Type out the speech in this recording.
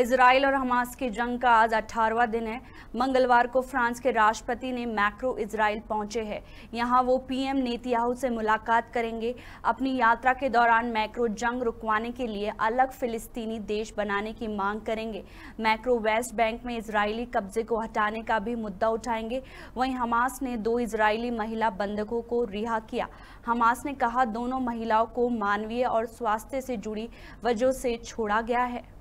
Israel और Hamas की जंग का आज अठारवा दिन है मंगलवार को फ्रांस के राष्ट्रपति ने मैक्रो इसराइल पहुंचे हैं यहां वो पीएम नेतियाहू से मुलाकात करेंगे अपनी यात्रा के दौरान मैक्रो जंग रुकवाने के लिए अलग फिलिस्तीनी देश बनाने की मांग करेंगे मैक्रो वेस्ट बैंक में इसराइली कब्जे को हटाने का भी मुद्दा उठाएंगे वहीं हमास ने दो इसराइली महिला बंधकों को रिहा किया हमास ने कहा दोनों महिलाओं को मानवीय और स्वास्थ्य से जुड़ी वजह से छोड़ा गया है